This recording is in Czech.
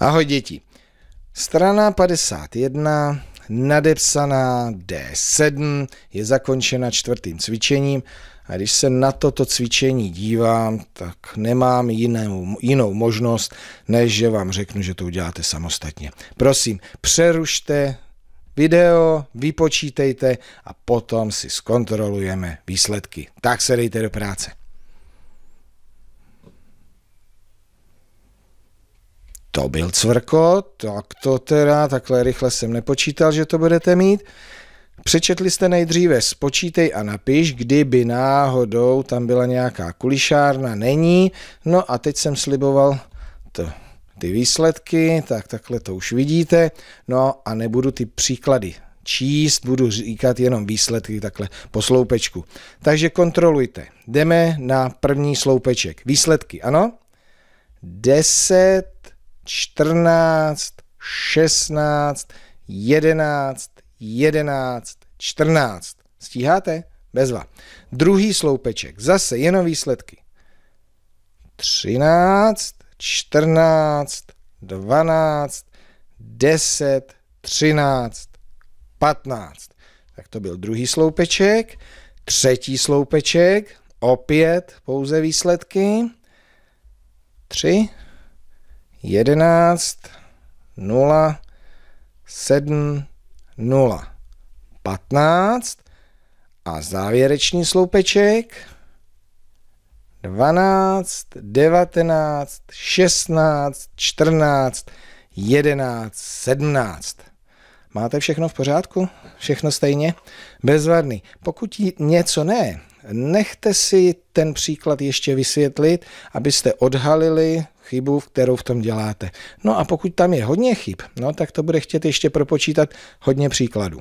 Ahoj děti. Strana 51, nadepsaná D7, je zakončena čtvrtým cvičením a když se na toto cvičení dívám, tak nemám jinou, jinou možnost, než že vám řeknu, že to uděláte samostatně. Prosím, přerušte video, vypočítejte a potom si zkontrolujeme výsledky. Tak se dejte do práce. To byl cvrko, tak to teda, takhle rychle jsem nepočítal, že to budete mít. Přečetli jste nejdříve spočítej a napiš, kdyby náhodou tam byla nějaká kulišárna, není. No a teď jsem sliboval to, ty výsledky, tak takhle to už vidíte. No a nebudu ty příklady číst, budu říkat jenom výsledky takhle po sloupečku. Takže kontrolujte. Jdeme na první sloupeček. Výsledky, ano? 10 14, 16, 11, 11, 14. Stíháte? Bezva. Druhý sloupeček, zase jenom výsledky. 13, 14, 12, 10, 13, 15. Tak to byl druhý sloupeček. Třetí sloupeček, opět pouze výsledky. 3, 11 0 7 0 15 a závěrečný sloupeček 12, 19, 16, 14, 11, 17. Máte všechno v pořádku? Všechno stejně? Bezvadný. Pokud něco ne, Nechte si ten příklad ještě vysvětlit, abyste odhalili chybu, kterou v tom děláte. No a pokud tam je hodně chyb, no tak to bude chtět ještě propočítat hodně příkladů.